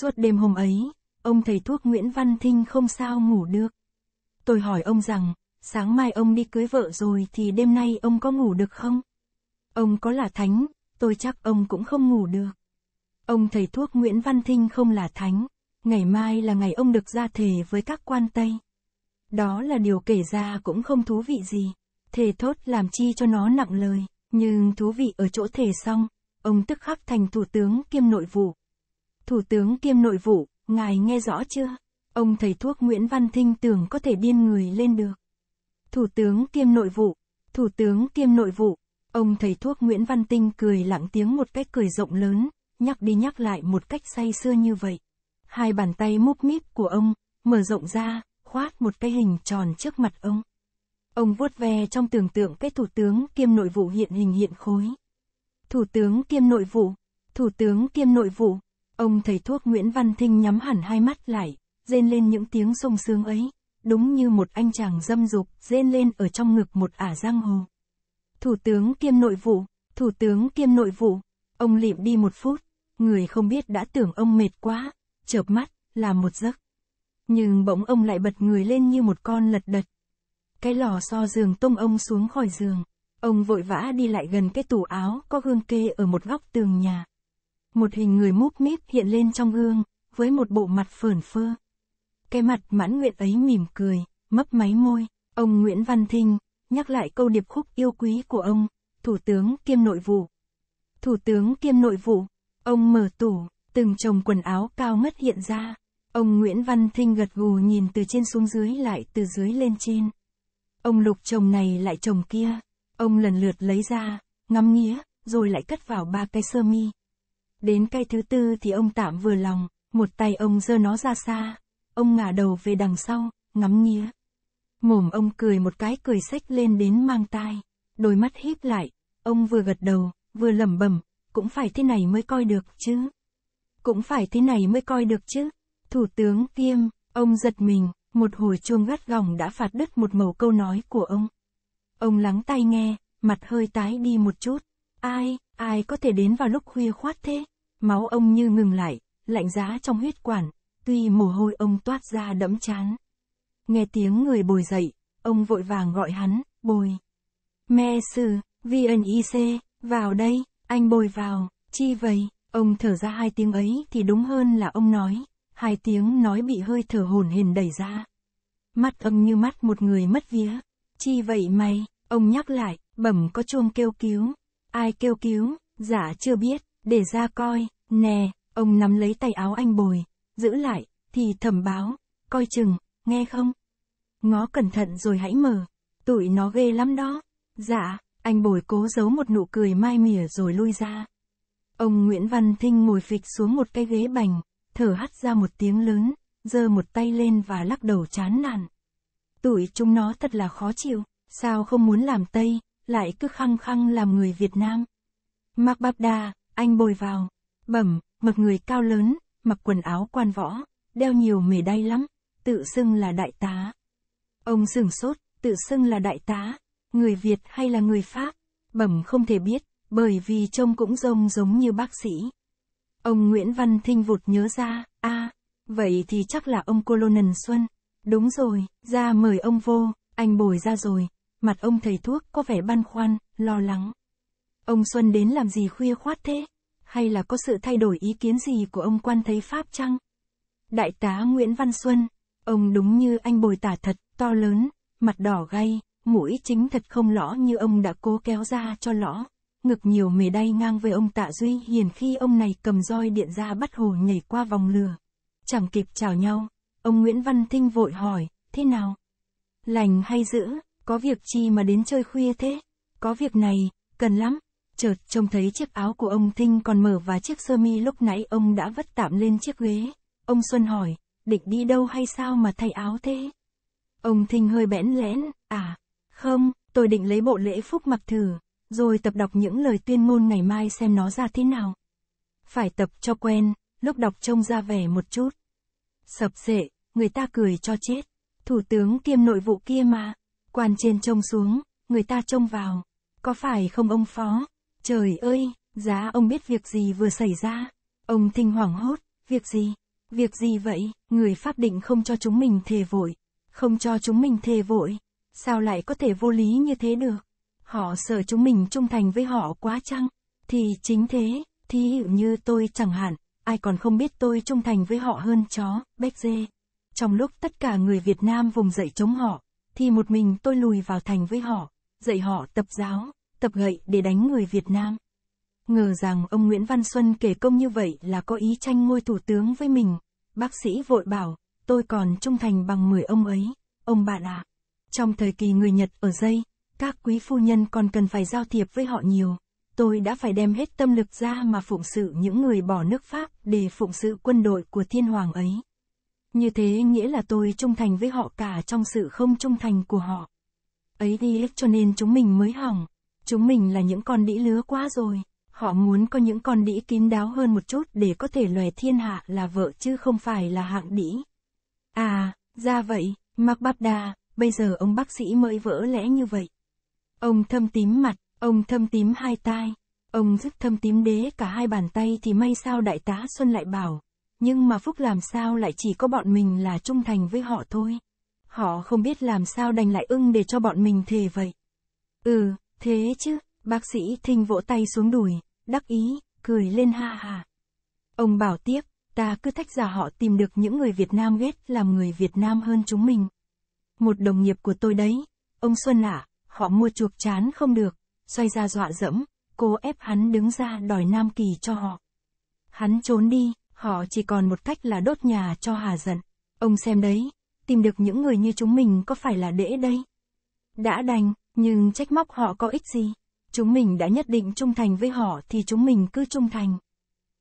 Suốt đêm hôm ấy, ông thầy thuốc Nguyễn Văn Thinh không sao ngủ được. Tôi hỏi ông rằng, sáng mai ông đi cưới vợ rồi thì đêm nay ông có ngủ được không? Ông có là thánh, tôi chắc ông cũng không ngủ được. Ông thầy thuốc Nguyễn Văn Thinh không là thánh, ngày mai là ngày ông được ra thề với các quan Tây. Đó là điều kể ra cũng không thú vị gì, thề thốt làm chi cho nó nặng lời, nhưng thú vị ở chỗ thề xong, ông tức khắc thành thủ tướng kiêm nội vụ. Thủ tướng kiêm nội vụ, ngài nghe rõ chưa? Ông thầy thuốc Nguyễn Văn Thinh tưởng có thể điên người lên được. Thủ tướng kiêm nội vụ, Thủ tướng kiêm nội vụ, ông thầy thuốc Nguyễn Văn Tinh cười lặng tiếng một cách cười rộng lớn, nhắc đi nhắc lại một cách say sưa như vậy. Hai bàn tay múp mít của ông, mở rộng ra, khoát một cái hình tròn trước mặt ông. Ông vuốt ve trong tưởng tượng cái thủ tướng kiêm nội vụ hiện hình hiện khối. Thủ tướng kiêm nội vụ, thủ tướng kiêm nội vụ, Ông thầy thuốc Nguyễn Văn Thinh nhắm hẳn hai mắt lại, rên lên những tiếng sung sướng ấy, đúng như một anh chàng dâm dục rên lên ở trong ngực một ả giang hồ. Thủ tướng kiêm nội vụ, thủ tướng kiêm nội vụ, ông lịm đi một phút, người không biết đã tưởng ông mệt quá, chợp mắt, là một giấc. Nhưng bỗng ông lại bật người lên như một con lật đật. Cái lò so giường tung ông xuống khỏi giường, ông vội vã đi lại gần cái tủ áo có gương kê ở một góc tường nhà. Một hình người múp míp hiện lên trong gương, với một bộ mặt phởn phơ. Cái mặt mãn nguyện ấy mỉm cười, mấp máy môi, ông Nguyễn Văn Thinh, nhắc lại câu điệp khúc yêu quý của ông, Thủ tướng kiêm nội vụ. Thủ tướng kiêm nội vụ, ông mở tủ, từng chồng quần áo cao ngất hiện ra. Ông Nguyễn Văn Thinh gật gù nhìn từ trên xuống dưới lại từ dưới lên trên. Ông lục chồng này lại chồng kia. Ông lần lượt lấy ra, ngắm nghía, rồi lại cất vào ba cái sơ mi. Đến cây thứ tư thì ông tạm vừa lòng, một tay ông giơ nó ra xa, ông ngả đầu về đằng sau, ngắm nghía. Mồm ông cười một cái cười sách lên đến mang tai, đôi mắt híp lại, ông vừa gật đầu, vừa lẩm bẩm, cũng phải thế này mới coi được chứ. Cũng phải thế này mới coi được chứ. Thủ tướng kiêm, ông giật mình, một hồi chuông gắt gỏng đã phạt đứt một mẩu câu nói của ông. Ông lắng tai nghe, mặt hơi tái đi một chút. Ai, ai có thể đến vào lúc khuya khoát thế? Máu ông như ngừng lại, lạnh giá trong huyết quản, tuy mồ hôi ông toát ra đẫm chán. Nghe tiếng người bồi dậy, ông vội vàng gọi hắn, bồi. Me sư, VNIC, vào đây, anh bồi vào, chi vậy, ông thở ra hai tiếng ấy thì đúng hơn là ông nói, hai tiếng nói bị hơi thở hồn hển đẩy ra. Mắt ông như mắt một người mất vía, chi vậy mày, ông nhắc lại, bẩm có chuông kêu cứu, ai kêu cứu, giả dạ, chưa biết, để ra coi, nè, ông nắm lấy tay áo anh bồi, giữ lại, thì thẩm báo, coi chừng, nghe không? Ngó cẩn thận rồi hãy mở, tụi nó ghê lắm đó. Dạ, anh bồi cố giấu một nụ cười mai mỉa rồi lui ra. Ông Nguyễn Văn Thinh ngồi phịch xuống một cái ghế bành, thở hắt ra một tiếng lớn, giơ một tay lên và lắc đầu chán nản. Tụi chúng nó thật là khó chịu, sao không muốn làm Tây, lại cứ khăng khăng làm người Việt Nam. Mark Babda, anh bồi vào, bẩm, một người cao lớn, mặc quần áo quan võ, đeo nhiều mề đay lắm, tự xưng là đại tá. Ông sửng sốt, tự xưng là đại tá, người Việt hay là người Pháp, bẩm không thể biết, bởi vì trông cũng rông giống như bác sĩ. Ông Nguyễn Văn Thinh vụt nhớ ra, a à, vậy thì chắc là ông Colonel Xuân. Đúng rồi, ra mời ông vô, anh bồi ra rồi, mặt ông thầy thuốc có vẻ băn khoăn, lo lắng. Ông Xuân đến làm gì khuya khoát thế? Hay là có sự thay đổi ý kiến gì của ông quan thấy Pháp chăng? Đại tá Nguyễn Văn Xuân, ông đúng như anh bồi tả thật, to lớn, mặt đỏ gay, mũi chính thật không lõ như ông đã cố kéo ra cho lõ. Ngực nhiều mề đay ngang với ông Tạ Duy Hiền khi ông này cầm roi điện ra bắt hồ nhảy qua vòng lửa. Chẳng kịp chào nhau, ông Nguyễn Văn Thinh vội hỏi, thế nào? Lành hay dữ, có việc chi mà đến chơi khuya thế? Có việc này, cần lắm, chợt trông thấy chiếc áo của ông Thinh còn mở và chiếc sơ mi lúc nãy ông đã vất tạm lên chiếc ghế. Ông Xuân hỏi, định đi đâu hay sao mà thay áo thế? Ông Thinh hơi bẽn lẽn, à, không, tôi định lấy bộ lễ phúc mặc thử, rồi tập đọc những lời tuyên ngôn ngày mai xem nó ra thế nào. Phải tập cho quen, lúc đọc trông ra vẻ một chút. Sập sệ, người ta cười cho chết. Thủ tướng kiêm nội vụ kia mà, quan trên trông xuống, người ta trông vào. Có phải không ông phó? Trời ơi, giá ông biết việc gì vừa xảy ra. Ông thinh hoảng hốt, việc gì? Việc gì vậy? Người pháp định không cho chúng mình thề vội. Không cho chúng mình thề vội. Sao lại có thể vô lý như thế được? Họ sợ chúng mình trung thành với họ quá chăng? Thì chính thế, thí dụ như tôi chẳng hạn, ai còn không biết tôi trung thành với họ hơn chó, bếch dê. Trong lúc tất cả người Việt Nam vùng dậy chống họ, thì một mình tôi lùi vào thành với họ, dạy họ tập giáo, tập gậy để đánh người Việt Nam. Ngờ rằng ông Nguyễn Văn Xuân kể công như vậy là có ý tranh ngôi thủ tướng với mình. Bác sĩ vội bảo, tôi còn trung thành bằng 10 ông ấy, ông bạn ạ. À. Trong thời kỳ người Nhật ở dây, các quý phu nhân còn cần phải giao thiệp với họ nhiều. Tôi đã phải đem hết tâm lực ra mà phụng sự những người bỏ nước Pháp để phụng sự quân đội của thiên hoàng ấy. Như thế nghĩa là tôi trung thành với họ cả trong sự không trung thành của họ. Ấy đi cho nên chúng mình mới hỏng. Chúng mình là những con đĩ lứa quá rồi. Họ muốn có những con đĩ kín đáo hơn một chút để có thể lòe thiên hạ là vợ chứ không phải là hạng đĩ. À, ra vậy, Mark Babda, bây giờ ông bác sĩ mới vỡ lẽ như vậy. Ông thâm tím mặt, ông thâm tím hai tai, ông rất thâm tím đế cả hai bàn tay thì may sao đại tá Xuân lại bảo. Nhưng mà Phúc làm sao lại chỉ có bọn mình là trung thành với họ thôi. Họ không biết làm sao đành lại ưng để cho bọn mình thề vậy. Ừ, Thế chứ, bác sĩ thình vỗ tay xuống đùi, đắc ý, cười lên ha ha. Ông bảo tiếp, ta cứ thách giả họ tìm được những người Việt Nam ghét làm người Việt Nam hơn chúng mình. Một đồng nghiệp của tôi đấy, ông Xuân ạ họ mua chuộc chán không được, xoay ra dọa dẫm, cố ép hắn đứng ra đòi Nam Kỳ cho họ. Hắn trốn đi, họ chỉ còn một cách là đốt nhà cho hà giận. Ông xem đấy, tìm được những người như chúng mình có phải là đễ đây? Đã đành, nhưng trách móc họ có ích gì? Chúng mình đã nhất định trung thành với họ thì chúng mình cứ trung thành.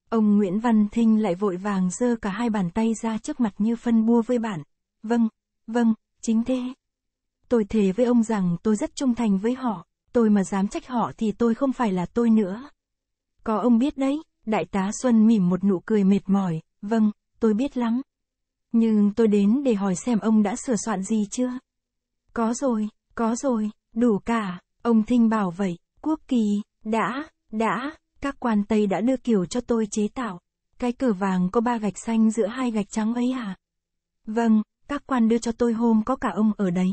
Ông Nguyễn Văn Thinh lại vội vàng giơ cả hai bàn tay ra trước mặt như phân bua với bạn. Vâng, vâng, chính thế. Tôi thề với ông rằng tôi rất trung thành với họ, tôi mà dám trách họ thì tôi không phải là tôi nữa. Có ông biết đấy, Đại tá Xuân mỉm một nụ cười mệt mỏi, vâng, tôi biết lắm. Nhưng tôi đến để hỏi xem ông đã sửa soạn gì chưa? Có rồi, có rồi, đủ cả, ông Thinh bảo vậy, quốc kỳ, đã, đã, các quan Tây đã đưa kiểu cho tôi chế tạo, cái cờ vàng có ba gạch xanh giữa hai gạch trắng ấy à? Vâng, các quan đưa cho tôi hôm có cả ông ở đấy.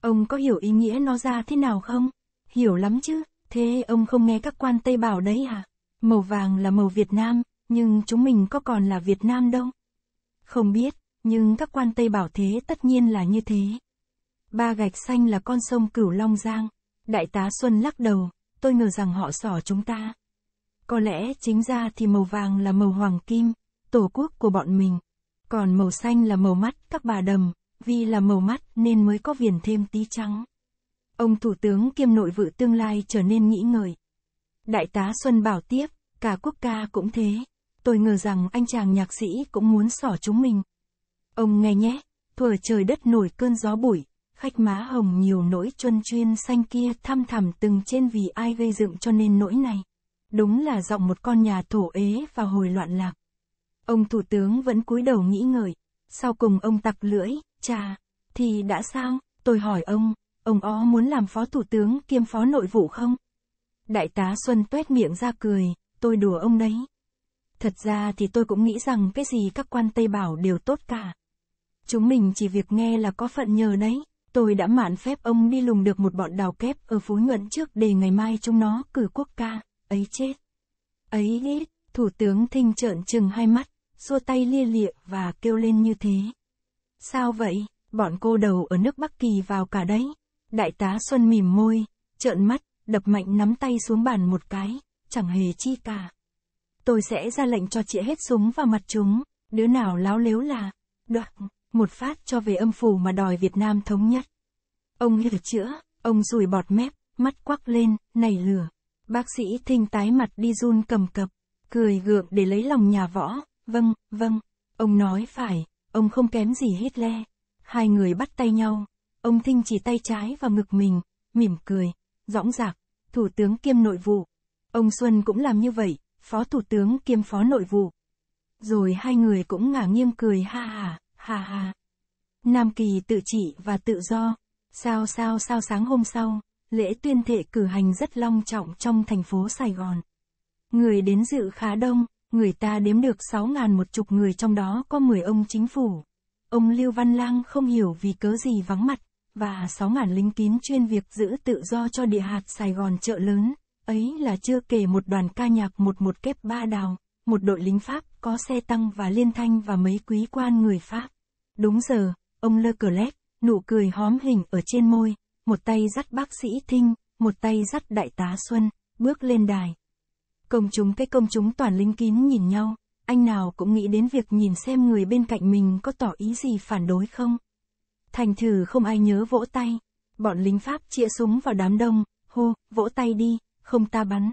Ông có hiểu ý nghĩa nó ra thế nào không? Hiểu lắm chứ, thế ông không nghe các quan Tây bảo đấy à? Màu vàng là màu Việt Nam, nhưng chúng mình có còn là Việt Nam đâu? Không biết, nhưng các quan Tây bảo thế tất nhiên là như thế. Ba gạch xanh là con sông Cửu Long Giang. Đại tá Xuân lắc đầu, tôi ngờ rằng họ sỏ chúng ta. Có lẽ chính ra thì màu vàng là màu hoàng kim, tổ quốc của bọn mình. Còn màu xanh là màu mắt các bà đầm, vì là màu mắt nên mới có viền thêm tí trắng. Ông Thủ tướng kiêm nội vụ tương lai trở nên nghĩ ngợi. Đại tá Xuân bảo tiếp, cả quốc ca cũng thế. Tôi ngờ rằng anh chàng nhạc sĩ cũng muốn sỏ chúng mình. Ông nghe nhé, thuở trời đất nổi cơn gió bụi, khách má hồng nhiều nỗi chuân chuyên xanh kia thăm thẳm từng trên vì ai gây dựng cho nên nỗi này. Đúng là giọng một con nhà thổ ế và hồi loạn lạc. Ông thủ tướng vẫn cúi đầu nghĩ ngợi, sau cùng ông tặc lưỡi, cha thì đã sao, tôi hỏi ông, ông ó muốn làm phó thủ tướng kiêm phó nội vụ không? Đại tá Xuân tuét miệng ra cười, tôi đùa ông đấy. Thật ra thì tôi cũng nghĩ rằng cái gì các quan Tây bảo đều tốt cả. Chúng mình chỉ việc nghe là có phận nhờ đấy tôi đã mạn phép ông đi lùng được một bọn đào kép ở phú nhuận trước để ngày mai chúng nó cử quốc ca, ấy chết. Ấy ít, thủ tướng thinh trợn chừng hai mắt, xua tay lia lịa và kêu lên như thế. Sao vậy, bọn cô đầu ở nước Bắc Kỳ vào cả đấy. Đại tá Xuân mỉm môi, trợn mắt, đập mạnh nắm tay xuống bàn một cái, chẳng hề chi cả. Tôi sẽ ra lệnh cho chị hết súng vào mặt chúng, đứa nào láo lếu là, đoạn một phát cho về âm phủ mà đòi Việt Nam thống nhất. Ông hít chữa, ông rùi bọt mép, mắt quắc lên, nảy lửa. Bác sĩ thinh tái mặt đi run cầm cập, cười gượng để lấy lòng nhà võ, vâng, vâng, ông nói phải, ông không kém gì hết le. Hai người bắt tay nhau, ông thinh chỉ tay trái vào ngực mình, mỉm cười, dõng dạc, thủ tướng kiêm nội vụ. Ông Xuân cũng làm như vậy, phó thủ tướng kiêm phó nội vụ. Rồi hai người cũng ngả nghiêng cười ha hà. Hà hà, Nam Kỳ tự trị và tự do. Sao sao sao sáng hôm sau, lễ tuyên thệ cử hành rất long trọng trong thành phố Sài Gòn. Người đến dự khá đông, người ta đếm được 6 ngàn một chục người trong đó có 10 ông chính phủ. Ông Lưu Văn Lang không hiểu vì cớ gì vắng mặt, và 6 ngàn lính kín chuyên việc giữ tự do cho địa hạt Sài Gòn chợ lớn. Ấy là chưa kể một đoàn ca nhạc một một kép ba đào, một đội lính Pháp có xe tăng và liên thanh và mấy quý quan người Pháp. Đúng giờ, ông lơ cờ lét, nụ cười hóm hình ở trên môi, một tay dắt bác sĩ Thinh, một tay dắt đại tá Xuân, bước lên đài. Công chúng cái công chúng toàn lính kín nhìn nhau, anh nào cũng nghĩ đến việc nhìn xem người bên cạnh mình có tỏ ý gì phản đối không. Thành thử không ai nhớ vỗ tay, bọn lính Pháp chĩa súng vào đám đông, hô, vỗ tay đi, không ta bắn.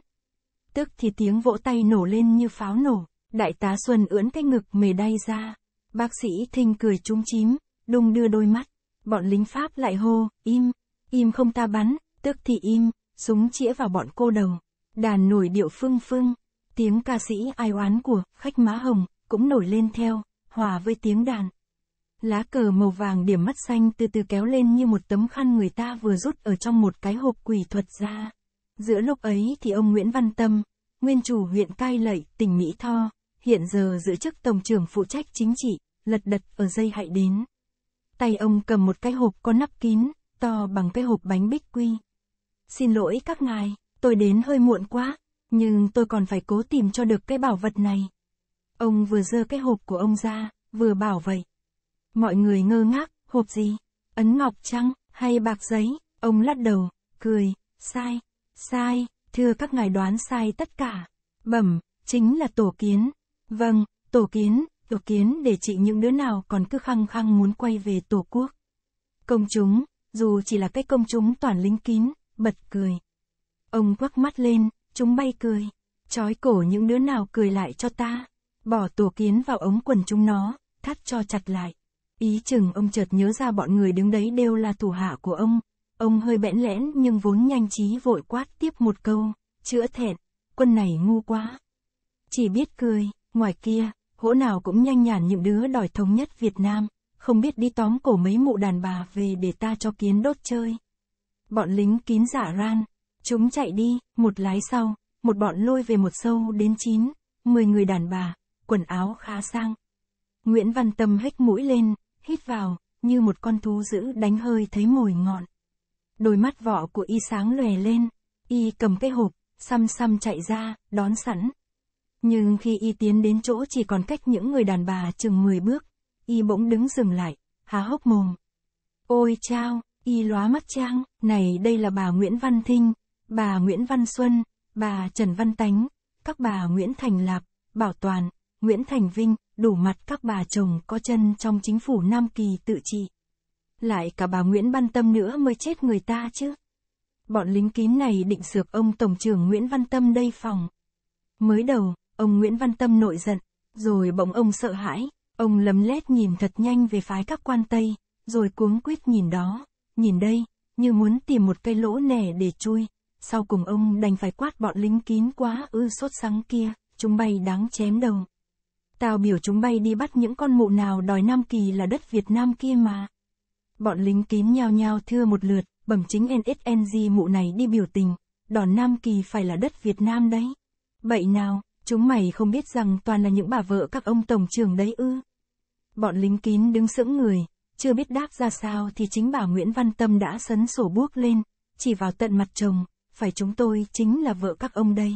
Tức thì tiếng vỗ tay nổ lên như pháo nổ, đại tá Xuân ưỡn cái ngực mề đay ra, Bác sĩ thinh cười trúng chím, đung đưa đôi mắt. Bọn lính Pháp lại hô, im, im không ta bắn, tức thì im, súng chĩa vào bọn cô đầu. Đàn nổi điệu phương phương, tiếng ca sĩ ai oán của khách má hồng cũng nổi lên theo, hòa với tiếng đàn. Lá cờ màu vàng điểm mắt xanh từ từ kéo lên như một tấm khăn người ta vừa rút ở trong một cái hộp quỷ thuật ra. Giữa lúc ấy thì ông Nguyễn Văn Tâm, nguyên chủ huyện Cai Lậy, tỉnh Mỹ Tho, hiện giờ giữ chức tổng trưởng phụ trách chính trị, lật đật ở dây hại đến. Tay ông cầm một cái hộp có nắp kín, to bằng cái hộp bánh bích quy. Xin lỗi các ngài, tôi đến hơi muộn quá, nhưng tôi còn phải cố tìm cho được cái bảo vật này. Ông vừa giơ cái hộp của ông ra, vừa bảo vậy. Mọi người ngơ ngác, hộp gì? Ấn ngọc trăng, hay bạc giấy? Ông lắc đầu, cười, sai, sai, thưa các ngài đoán sai tất cả. Bẩm, chính là tổ kiến. Vâng, tổ kiến, tổ kiến để trị những đứa nào còn cứ khăng khăng muốn quay về tổ quốc. Công chúng, dù chỉ là cái công chúng toàn lính kín, bật cười. Ông quắc mắt lên, chúng bay cười. Chói cổ những đứa nào cười lại cho ta. Bỏ tổ kiến vào ống quần chúng nó, thắt cho chặt lại. Ý chừng ông chợt nhớ ra bọn người đứng đấy đều là thủ hạ của ông. Ông hơi bẽn lẽn nhưng vốn nhanh trí vội quát tiếp một câu, chữa thẹn, quân này ngu quá. Chỉ biết cười. Ngoài kia, hỗ nào cũng nhanh nhản những đứa đòi thống nhất Việt Nam, không biết đi tóm cổ mấy mụ đàn bà về để ta cho kiến đốt chơi. Bọn lính kín giả ran, chúng chạy đi, một lái sau, một bọn lôi về một sâu đến chín, mười người đàn bà, quần áo khá sang. Nguyễn Văn Tâm hếch mũi lên, hít vào, như một con thú dữ đánh hơi thấy mồi ngọn. Đôi mắt vỏ của y sáng lòe lên, y cầm cái hộp, xăm xăm chạy ra, đón sẵn, nhưng khi y tiến đến chỗ chỉ còn cách những người đàn bà chừng 10 bước, y bỗng đứng dừng lại, há hốc mồm. Ôi chao, y lóa mắt trang, này đây là bà Nguyễn Văn Thinh, bà Nguyễn Văn Xuân, bà Trần Văn Tánh, các bà Nguyễn Thành Lạp, Bảo Toàn, Nguyễn Thành Vinh, đủ mặt các bà chồng có chân trong chính phủ Nam Kỳ tự trị. Lại cả bà Nguyễn Văn Tâm nữa mới chết người ta chứ. Bọn lính kín này định sược ông Tổng trưởng Nguyễn Văn Tâm đây phòng. Mới đầu, Ông Nguyễn Văn Tâm nội giận, rồi bỗng ông sợ hãi, ông lấm lét nhìn thật nhanh về phái các quan Tây, rồi cuống quyết nhìn đó, nhìn đây, như muốn tìm một cây lỗ nẻ để chui, sau cùng ông đành phải quát bọn lính kín quá ư sốt sáng kia, chúng bay đáng chém đầu. Tào biểu chúng bay đi bắt những con mụ nào đòi Nam Kỳ là đất Việt Nam kia mà. Bọn lính kín nhao nhao thưa một lượt, bẩm chính NSNG mụ này đi biểu tình, đòn Nam Kỳ phải là đất Việt Nam đấy. Vậy nào, Chúng mày không biết rằng toàn là những bà vợ các ông tổng trưởng đấy ư. Bọn lính kín đứng sững người, chưa biết đáp ra sao thì chính bà Nguyễn Văn Tâm đã sấn sổ buốc lên, chỉ vào tận mặt chồng, phải chúng tôi chính là vợ các ông đây.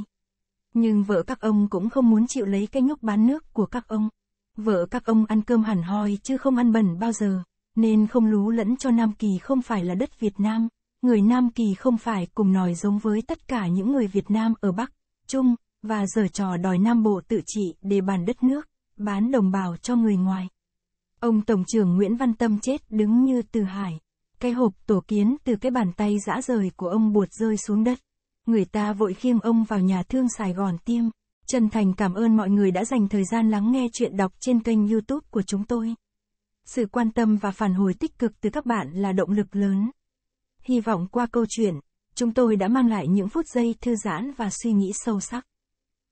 Nhưng vợ các ông cũng không muốn chịu lấy cái nhúc bán nước của các ông. Vợ các ông ăn cơm hẳn hoi chứ không ăn bẩn bao giờ, nên không lú lẫn cho Nam Kỳ không phải là đất Việt Nam, người Nam Kỳ không phải cùng nòi giống với tất cả những người Việt Nam ở Bắc, Trung, và giở trò đòi Nam Bộ tự trị để bàn đất nước, bán đồng bào cho người ngoài. Ông Tổng trưởng Nguyễn Văn Tâm chết đứng như từ hải. Cái hộp tổ kiến từ cái bàn tay dã rời của ông buột rơi xuống đất. Người ta vội khiêng ông vào nhà thương Sài Gòn tiêm. Chân thành cảm ơn mọi người đã dành thời gian lắng nghe chuyện đọc trên kênh youtube của chúng tôi. Sự quan tâm và phản hồi tích cực từ các bạn là động lực lớn. Hy vọng qua câu chuyện, chúng tôi đã mang lại những phút giây thư giãn và suy nghĩ sâu sắc.